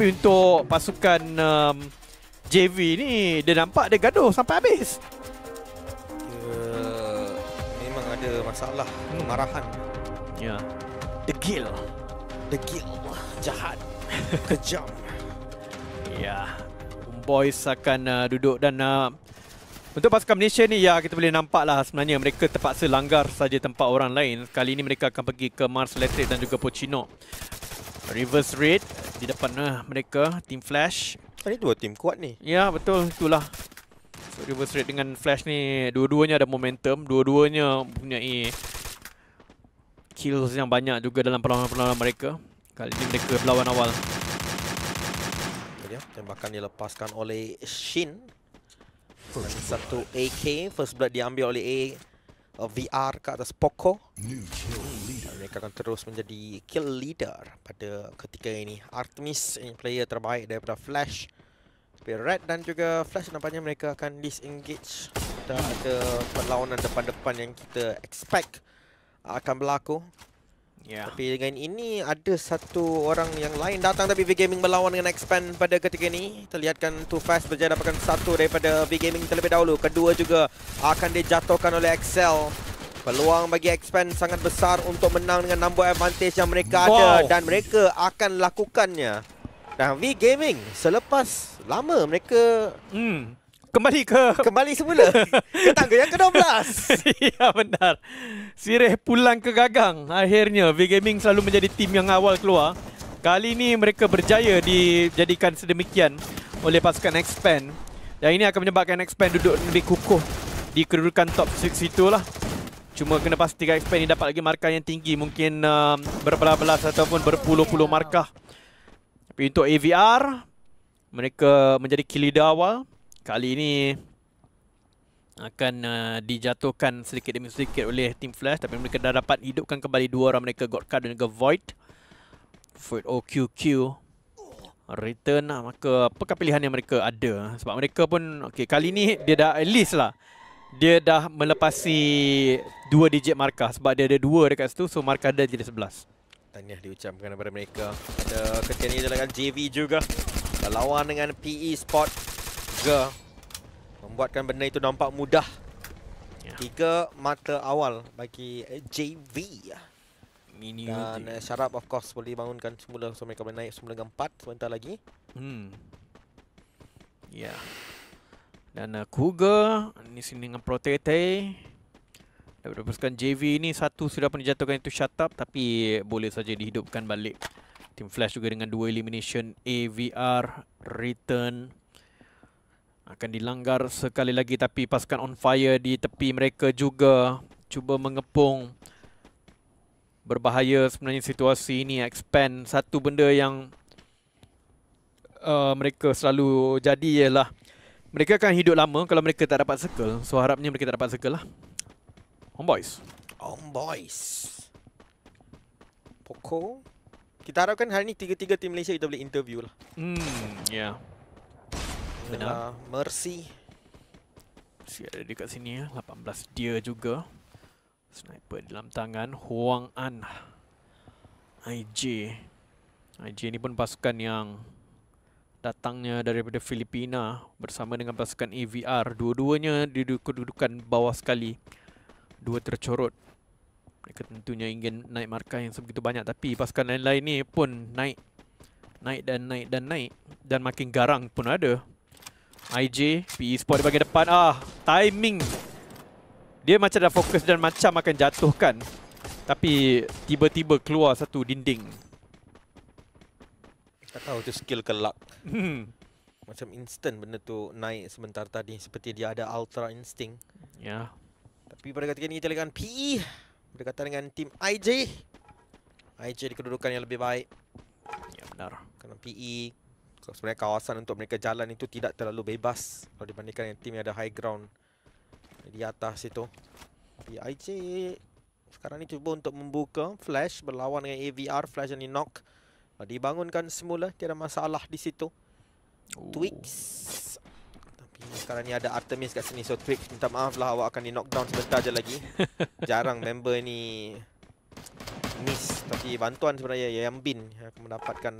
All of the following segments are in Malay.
Tapi untuk pasukan um, JV ni Dia nampak dia gaduh sampai habis Dia memang ada masalah Kemarahan hmm. yeah. Ya. Degil Degil Jahat Kejam Ya yeah. Boys akan uh, duduk dan uh, untuk pasukan Malaysia ni, ya kita boleh nampak lah sebenarnya mereka terpaksa langgar saja tempat orang lain. Kali ini mereka akan pergi ke Mars Electric dan juga Pochino. Reverse raid di depan lah mereka, team Flash. Ini dua team kuat ni. Ya, betul. Itulah. So, reverse raid dengan Flash ni, dua-duanya ada momentum. Dua-duanya punya kills yang banyak juga dalam perlawanan-perlawanan mereka. Kali ini mereka berlawan awal. Tembakan dilepaskan oleh Shin. Dan satu AK. First blood diambil oleh A. Uh, VR ke atas Poco mereka akan terus menjadi kill leader pada ketika ini Artemis yang player terbaik daripada Flash Tapi Red dan juga Flash nampaknya mereka akan disengage Tak ada perlawanan depan-depan yang kita expect akan berlaku yeah. Tapi dengan ini ada satu orang yang lain datang tapi V-Gaming berlawan dengan expand pada ketika ini Terlihatkan Too Fast berjaya dapatkan satu daripada V-Gaming terlebih dahulu Kedua juga akan dijatuhkan oleh Excel Peluang bagi expand sangat besar untuk menang dengan number advantage yang mereka wow. ada dan mereka akan lakukannya. Dan V Gaming selepas lama mereka hmm. kembali ke kembali semula ke tangga yang ke-12. ya benar. Sirih pulang ke gagang akhirnya V Gaming selalu menjadi tim yang awal keluar. Kali ini mereka berjaya dijadikan sedemikian oleh pasukan expand. Dan ini akan menyebabkan expand duduk lebih kukuh di kedudukan top 6 itulah. Cuma kena pastikan Expand ni dapat lagi markah yang tinggi. Mungkin uh, berbelas-belas ataupun berpuluh-puluh markah. Tapi untuk AVR, mereka menjadi kilida awal. Kali ini akan uh, dijatuhkan sedikit demi sedikit oleh Team Flash. Tapi mereka dah dapat hidupkan kembali dua orang mereka. Godcard dan juga Void. Void OQQ. Return lah. Maka apakah pilihan yang mereka ada? Sebab mereka pun, okay, kali ini dia dah at least lah dia dah melepasi dua digit markah sebab dia ada dua dekat situ so markah dia jadi 11. Tanya diucapkan kepada mereka. Ada ketika ini dengan JV juga. Lawan dengan PE Sport juga. Membuatkan benda itu nampak mudah. Ya. Tiga mata awal bagi JV. Dan uh, eh, Syarab of course boleh bangunkan semula so mereka boleh naik semula dengan empat sebentar lagi. Hmm. Ya. Yeah. Dan uh, Cougar Ni sini dengan Protete Dah berdepaskan JV ni Satu sudah pun dijatuhkan itu shut up Tapi boleh saja dihidupkan balik Team Flash juga dengan dua elimination AVR Return Akan dilanggar sekali lagi Tapi pasukan on fire di tepi mereka juga Cuba mengepung Berbahaya sebenarnya situasi ini Expand satu benda yang uh, Mereka selalu jadi ialah mereka akan hidup lama kalau mereka tak dapat circle. So harapnya mereka tak dapat circle lah. Homeboys. Homeboys. Poco. Kita harapkan hari ni tiga-tiga tim Malaysia kita boleh interview lah. Hmm, ya. Yeah. Benar. Uh, Mercy. Mercy ada dekat sini ya. 18 dia juga. Sniper dalam tangan. Huang An. IJ. IJ ni pun pasukan yang datangnya daripada Filipina bersama dengan pasukan AVR dua-duanya di kedudukan bawah sekali dua tercorot mereka tentunya ingin naik markah yang sebegitu banyak tapi pasukan lain-lain ni pun naik naik dan naik dan naik dan makin garang pun ada IJ PE sport di bahagian depan ah timing dia macam dah fokus dan macam akan jatuhkan tapi tiba-tiba keluar satu dinding tak tahu tu skill ke luck. Hmm. Macam instant benda tu naik sebentar tadi seperti dia ada ultra instinct. Ya. Yeah. Tapi pada ketika ini kita lihat PE berdekatan dengan tim IJ. IJ di kedudukan yang lebih baik. Ya benar. Kerana PE sebenarnya kawasan untuk mereka jalan itu tidak terlalu bebas kalau dibandingkan dengan tim yang ada high ground di atas itu. Tapi IJ sekarang ini cuba untuk membuka flash berlawan dengan AVR flash yang di knock. Ah, dibangunkan semula Tiada masalah di situ Ooh. Tweaks Tapi sekarang ni ada Artemis kat sini So Tweaks minta maaf lah Awak akan di knockdown sebentar je lagi Jarang member ni Miss Tapi bantuan sebenarnya ya, Yang bin Yang akan mendapatkan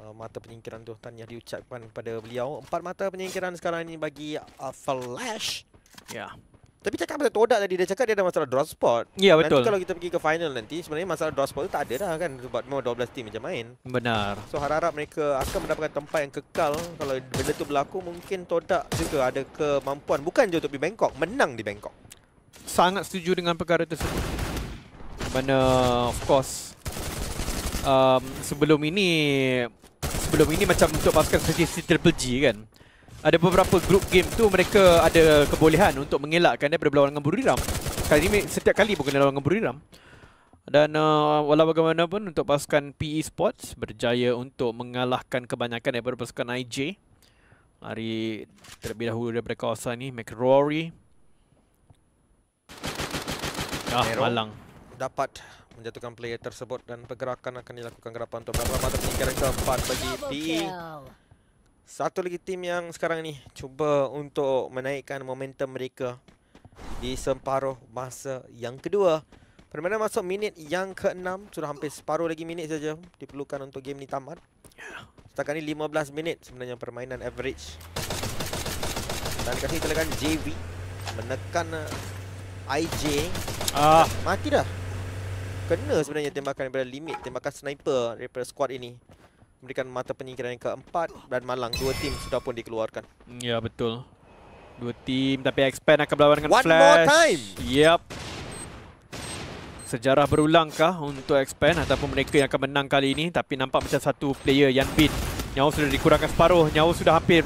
uh, Mata penyingkiran tu Tanya diucapkan kepada beliau Empat mata penyingkiran sekarang ni Bagi uh, Flash Ya yeah. Tapi cakap pasal todak tadi Dia cakap dia ada masalah draw spot Ya yeah, betul Nanti kalau kita pergi ke final nanti Sebenarnya masalah draw spot tu tak ada dah kan Sebab semua 12 team macam main Benar So harap-harap mereka akan mendapatkan tempat yang kekal Kalau benda tu berlaku Mungkin todak juga ada kemampuan Bukan je untuk pergi Bangkok Menang di Bangkok Sangat setuju dengan perkara tersebut Mana of course um, Sebelum ini Sebelum ini macam untuk pasukan strategi triple G kan ada beberapa group game tu mereka ada kebolehan untuk mengelakkan daripada berlawan dengan Buriram. Kali ini setiap kali pun kena lawan dengan Buriram. Dan uh, walau bagaimanapun untuk pasukan PE Sports berjaya untuk mengalahkan kebanyakan daripada pasukan IJ. hari terlebih dahulu daripada kawasan ni McRory. Ah, Nero malang. Dapat menjatuhkan player tersebut dan pergerakan akan dilakukan gerapan untuk berapa lama terpikir keempat bagi PE. Satu lagi tim yang sekarang ni cuba untuk menaikkan momentum mereka di separuh masa yang kedua. Permainan masuk minit yang ke-6 sudah hampir separuh lagi minit saja diperlukan untuk game ni tamat. Setakat ni 15 minit sebenarnya permainan average. Dan kasi telekan JV menekan uh, IJ. Ah, mati dah. Kena sebenarnya tembakan daripada limit tembakan sniper daripada squad ini memberikan mata penyingkiran yang keempat dan malang dua tim sudah pun dikeluarkan. Ya betul. Dua tim tapi expand akan berlawan dengan One flash. One more time. Yep. Sejarah berulangkah untuk expand ataupun mereka yang akan menang kali ini tapi nampak macam satu player yang pin. Nyawa sudah dikurangkan separuh, nyawa sudah hampir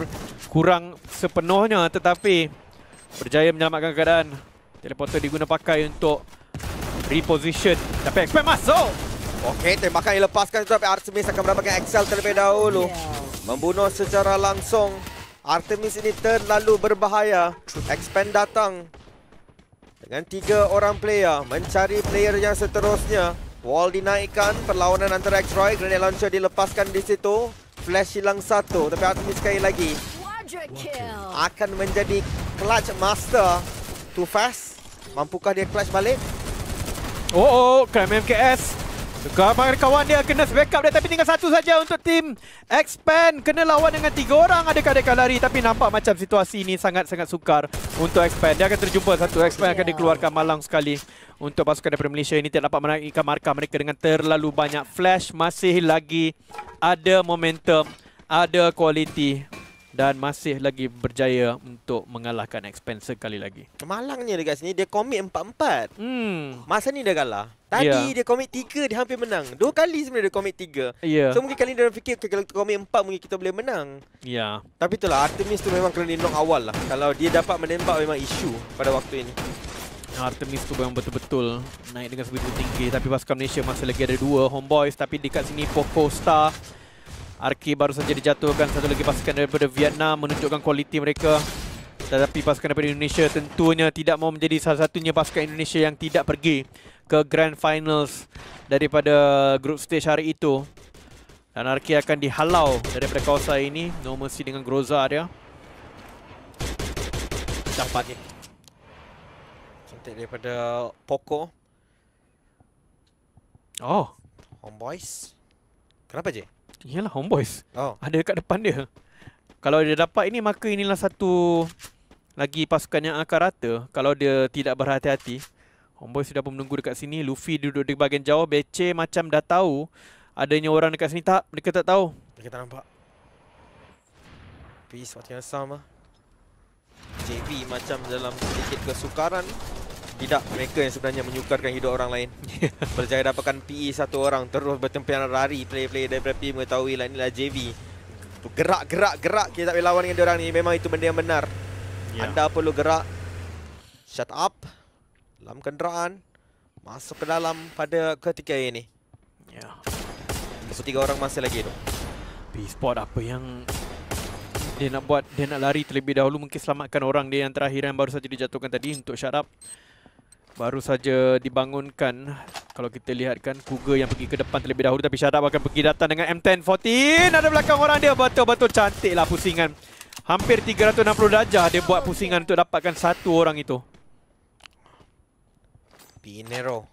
kurang sepenuhnya tetapi berjaya menyelamatkan keadaan. Teleporter diguna pakai untuk reposition. Tapi expand masuk. Okey, tembakan dilepaskan tetapi Artemis akan mendapatkan Excel terlebih dahulu. Ya. Membunuh secara langsung. Artemis ini terlalu berbahaya. Expand datang. Dengan tiga orang player mencari player yang seterusnya. Wall dinaikkan perlawanan antara X-Roy. Grenade launcher dilepaskan di situ. Flash hilang satu tapi Artemis sekali lagi. Akan menjadi clutch master. Too fast. Mampukah dia clutch balik? Oh, oh, oh. Krem MKS. Sekarang kawan dia kena backup dia tapi tinggal satu saja untuk tim Expand kena lawan dengan tiga orang ada kadek lari tapi nampak macam situasi ini sangat-sangat sukar untuk Expand. Dia akan terjumpa satu Expand akan dikeluarkan malang sekali untuk pasukan daripada Malaysia ini tidak dapat menaikkan markah mereka dengan terlalu banyak flash masih lagi ada momentum, ada kualiti dan masih lagi berjaya untuk mengalahkan expense sekali lagi. Malangnya dekat sini dia komit 4-4. Hmm. Masa ni dia kalah. Tadi yeah. dia komit 3 dia hampir menang. Dua kali sebenarnya dia komit 3. Yeah. So mungkin kali ni dia fikir okay, kalau komit 4 mungkin kita boleh menang. Ya. Yeah. Tapi itulah Artemis tu memang kena di awal lah. Kalau dia dapat menembak memang isu pada waktu ini. Artemis tu memang betul-betul naik dengan speed tinggi tapi pasukan Malaysia masih lagi ada dua homeboys tapi dekat sini Poco Star Arki baru saja dijatuhkan satu lagi pasukan daripada Vietnam menunjukkan kualiti mereka. Tetapi pasukan daripada Indonesia tentunya tidak mahu menjadi salah satunya pasukan Indonesia yang tidak pergi ke Grand Finals daripada group stage hari itu. Dan Arki akan dihalau daripada kawasan ini. No mercy dengan Groza dia. Dapat ni. Cantik daripada Poco. Oh. Homeboys. Kenapa je? Yalah homeboys oh. Ada dekat depan dia Kalau dia dapat ini Maka inilah satu Lagi pasukan yang akan rata Kalau dia tidak berhati-hati Homeboys sudah pun menunggu dekat sini Luffy duduk di bahagian jauh Bece macam dah tahu Adanya orang dekat sini Tak, mereka tak tahu Mereka tak nampak Peace, what can I JB macam dalam sedikit kesukaran tidak, mereka yang sebenarnya menyukarkan hidup orang lain. Berjaya dapatkan PE satu orang, terus bertempian lari. Player-player daripada PE mengetahui lah, inilah JV. Gerak, gerak, gerak. Kita tak boleh lawan dengan orang ni. Memang itu benda yang benar. Yeah. Anda perlu gerak. Shut up. Dalam kenderaan. Masuk ke dalam pada ketika ini. Ya. Yeah. Tiga orang masih lagi tu. B-Spot e apa yang... Dia nak buat, dia nak lari terlebih dahulu. Mungkin selamatkan orang dia yang terakhir yang baru saja dijatuhkan tadi untuk shut baru saja dibangunkan kalau kita lihatkan Kuga yang pergi ke depan terlebih dahulu tapi Syadab akan pergi datang dengan M1014 ada belakang orang dia betul-betul lah pusingan hampir 360 darjah dia buat pusingan untuk dapatkan satu orang itu Pinero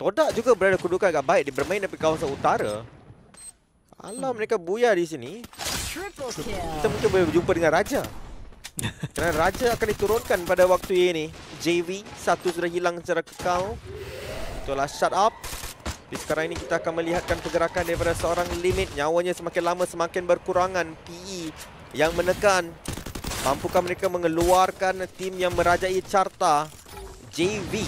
Todak juga berada kedudukan agak baik dia bermain dari kawasan utara Alam mereka buyar di sini kita mencuba jumpa dengan Raja kerana Raja akan diturunkan pada waktu ini. JV, satu sudah hilang secara kekal. Itulah shut up. Tapi sekarang ini kita akan melihatkan pergerakan daripada seorang limit. Nyawanya semakin lama semakin berkurangan. PE yang menekan. Mampukah mereka mengeluarkan tim yang merajai carta? JV.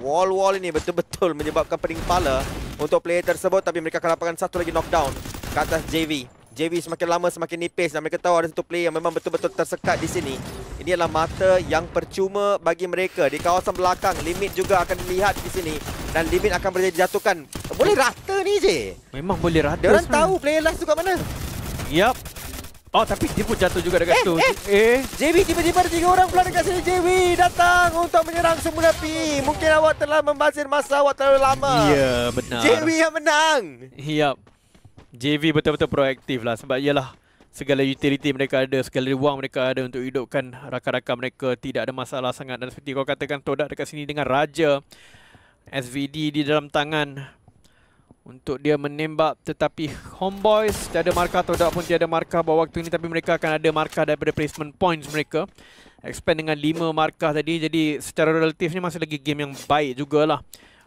Wall-wall ini betul-betul menyebabkan pening pala untuk player tersebut. Tapi mereka akan dapatkan satu lagi knockdown ke atas JV. JV semakin lama semakin nipis dan mereka tahu ada satu player yang memang betul-betul tersekat di sini. Ini adalah mata yang percuma bagi mereka. Di kawasan belakang, limit juga akan dilihat di sini. Dan limit akan berjaya dijatuhkan. Boleh rata ni, je. Memang boleh rata. Mereka tahu player last tu kat mana. Yap. Oh, tapi dia pun jatuh juga dekat eh, situ. Eh, eh. JV tiba-tiba ada tiga orang pula dekat sini. JV datang untuk menyerang semula P. Mungkin awak telah membazir masa awak terlalu lama. Ya, benar. JV yang menang. Yap. JV betul-betul proaktif lah sebab ialah segala utility mereka ada, segala wang mereka ada untuk hidupkan rakan-rakan mereka tidak ada masalah sangat dan seperti kau katakan Todak dekat sini dengan Raja SVD di dalam tangan untuk dia menembak tetapi homeboys tiada markah Todak pun tiada markah bawah waktu ini tapi mereka akan ada markah daripada placement points mereka expand dengan 5 markah tadi jadi secara relatifnya masih lagi game yang baik jugalah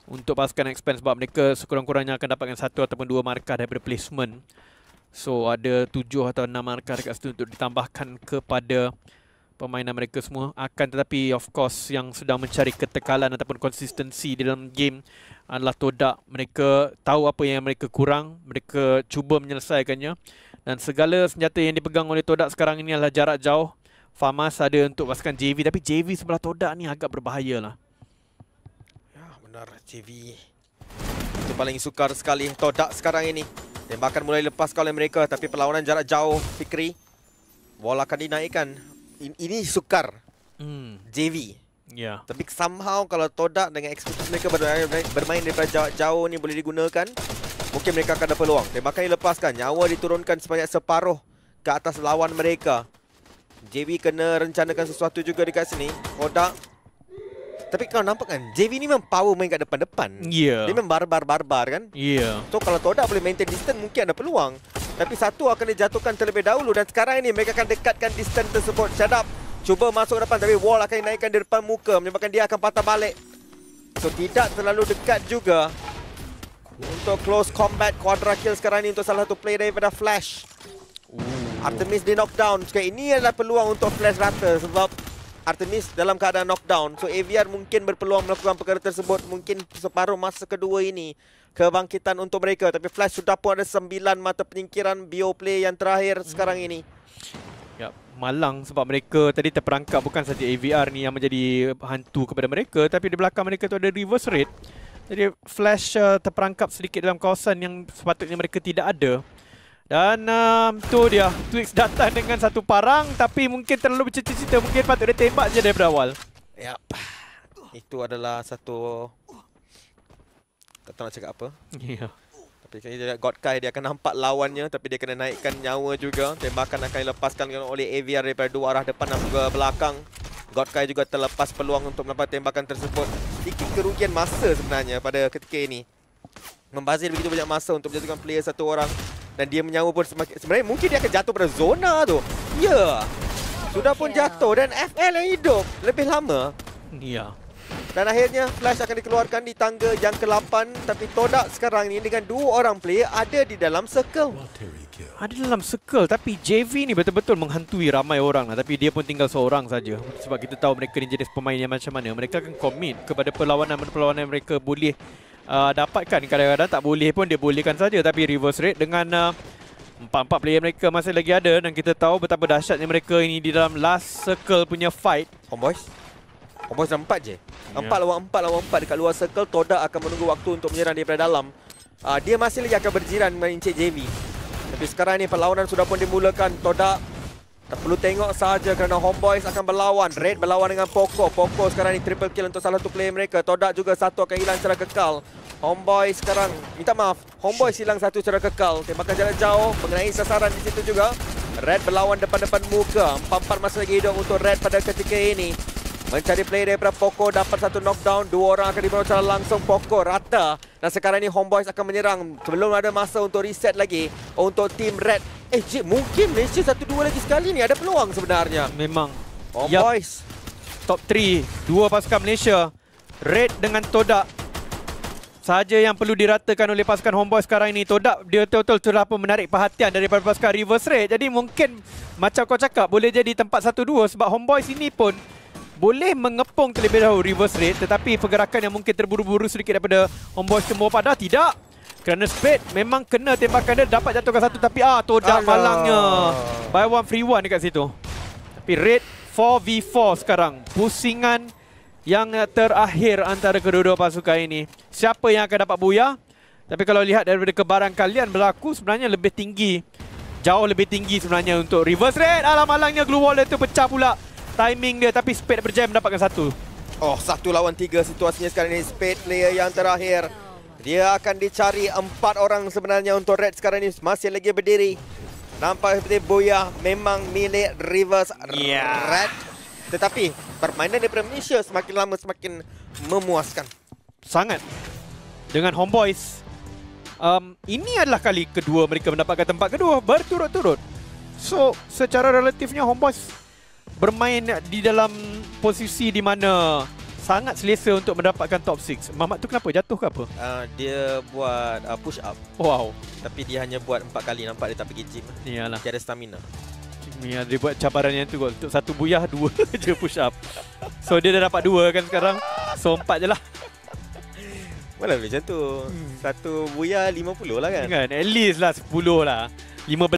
untuk pasukan expense sebab mereka sekurang-kurangnya akan dapatkan satu ataupun dua markah daripada placement. So ada tujuh atau enam markah dekat situ untuk ditambahkan kepada permainan mereka semua. Akan tetapi of course yang sedang mencari ketekalan ataupun konsistensi dalam game adalah todak. Mereka tahu apa yang mereka kurang, mereka cuba menyelesaikannya. Dan segala senjata yang dipegang oleh todak sekarang ini adalah jarak jauh. Famas ada untuk pasukan JV tapi JV sebelah todak ni agak berbahayalah. Honor JV. Itu paling sukar sekali todak sekarang ini. Tembakan mulai lepas oleh mereka tapi perlawanan jarak jauh Fikri. Wall akan dinaikkan. Ini, ini sukar. Hmm. JV. Yeah. Tapi somehow kalau todak dengan eksplosif mereka bermain daripada jarak jauh ni boleh digunakan. Mungkin mereka akan ada peluang. Tembakan dilepaskan. Nyawa diturunkan sebanyak separuh ke atas lawan mereka. JV kena rencanakan sesuatu juga dekat sini. Kodak tapi kau nampak kan JV ni memang power main kat depan-depan yeah. Dia memang barbar-barbar kan yeah. So kalau Todak boleh maintain distance Mungkin ada peluang Tapi satu akan dijatuhkan terlebih dahulu Dan sekarang ini mereka akan dekatkan distance tersebut Shut Cuba masuk depan Tapi wall akan dinaikkan di depan muka Menyebabkan dia akan patah balik So tidak terlalu dekat juga Untuk close combat quadra kill sekarang ini Untuk salah satu player daripada Flash Ooh. Artemis di knockdown Sekarang ini adalah peluang untuk Flash Rata Sebab Artemis dalam keadaan knockdown. So Aviar mungkin berpeluang melakukan perkara tersebut mungkin separuh masa kedua ini kebangkitan untuk mereka. Tapi Flash sudah pun ada sembilan mata penyingkiran bioplay yang terakhir hmm. sekarang ini. Ya, malang sebab mereka tadi terperangkap bukan saja AVR ni yang menjadi hantu kepada mereka tapi di belakang mereka tu ada reverse rate. Jadi Flash uh, terperangkap sedikit dalam kawasan yang sepatutnya mereka tidak ada. Dan um, tu dia. Twix datang dengan satu parang. Tapi mungkin terlalu bercita-cita. Mungkin patut dia tembak je daripada awal. Yap. Itu adalah satu... Tak tahu nak cakap apa. Ya. Yeah. Tapi kena God Kai. Dia akan nampak lawannya. Tapi dia kena naikkan nyawa juga. Tembakan akan dilepaskan oleh AVR daripada dua arah depan dan juga belakang. God Kai juga terlepas peluang untuk melepas tembakan tersebut. Sedikit kerugian masa sebenarnya pada ketika ini. Membazir begitu banyak masa untuk menjatuhkan player satu orang. Dan dia menyawa pun semakin... Sebenarnya mungkin dia akan jatuh pada zona tu. Ya. Yeah. Sudah pun jatuh dan FL yang hidup lebih lama. Ya. Yeah. Dan akhirnya Flash akan dikeluarkan di tangga yang ke-8. Tapi Todak sekarang ni dengan dua orang player ada di dalam circle. Ada dalam circle tapi JV ni betul-betul menghantui ramai orang lah. Tapi dia pun tinggal seorang saja. Sebab kita tahu mereka ni jenis pemain yang macam mana. Mereka akan commit kepada perlawanan-perlawanan mereka boleh uh, dapatkan kadang-kadang tak boleh pun dia bolehkan saja tapi reverse rate dengan ah, empat-empat player mereka masih lagi ada dan kita tahu betapa dahsyatnya mereka ini di dalam last circle punya fight homboys homboys dah empat je ya. empat yeah. lawan empat lawan empat dekat luar circle Toda akan menunggu waktu untuk menyerang daripada dalam uh, dia masih lagi akan berjiran dengan Encik JV tapi sekarang ni perlawanan sudah pun dimulakan Toda tak perlu tengok saja kerana Homeboys akan berlawan. Red berlawan dengan Poco. Poco sekarang ni triple kill untuk salah satu player mereka. Todak juga satu akan hilang secara kekal. Homeboys sekarang, minta maaf. Homeboys hilang satu secara kekal. Tembakan jalan jauh, mengenai sasaran di situ juga. Red berlawan depan-depan muka. Empat-empat masa lagi hidup untuk Red pada ketika ini. Mencari player daripada Poco dapat satu knockdown. Dua orang akan dibunuh secara langsung. Poco rata. Dan sekarang ni Homeboys akan menyerang Sebelum ada masa untuk reset lagi Untuk tim Red Eh Jib mungkin Malaysia satu dua lagi sekali ni Ada peluang sebenarnya Memang Homeboys yep. Top 3 Dua pasukan Malaysia Red dengan Todak Saja yang perlu diratakan oleh pasukan Homeboys sekarang ini Todak dia total sudah pun menarik perhatian Daripada pasukan Reverse Red Jadi mungkin Macam kau cakap Boleh jadi tempat satu dua Sebab Homeboys ini pun boleh mengepung terlebih dahulu reverse rate tetapi pergerakan yang mungkin terburu-buru sedikit daripada Homeboy Tembo pada tidak kerana speed memang kena tembakan dia dapat jatuhkan satu tapi ah todak malangnya by one free one dekat situ tapi rate 4v4 sekarang pusingan yang terakhir antara kedua-dua pasukan ini siapa yang akan dapat buya tapi kalau lihat daripada kebaran kalian berlaku sebenarnya lebih tinggi jauh lebih tinggi sebenarnya untuk reverse rate alam malangnya glue wall itu pecah pula timing dia tapi Spade berjam mendapatkan satu. Oh, satu lawan tiga situasinya sekarang ini. Spade player yang terakhir. Dia akan dicari empat orang sebenarnya untuk Red sekarang ini. Masih lagi berdiri. Nampak seperti Boya memang milik Rivers yeah. Red. Tetapi permainan di Malaysia semakin lama semakin memuaskan. Sangat. Dengan Homeboys. Um, ini adalah kali kedua mereka mendapatkan tempat kedua berturut-turut. So, secara relatifnya Homeboys bermain di dalam posisi di mana sangat selesa untuk mendapatkan top 6. Mamat tu kenapa? Jatuh ke apa? Uh, dia buat uh, push up. Wow. Tapi dia hanya buat 4 kali nampak dia tak pergi gym. Iyalah. Dia ada stamina. Ya, dia buat cabaran yang tu kot. Untuk satu buyah, dua je push up. So dia dah dapat dua kan sekarang. So empat je lah. Mana boleh macam tu? Hmm. Satu buyah, lima puluh lah kan? Kan, at least lah sepuluh lah. Lima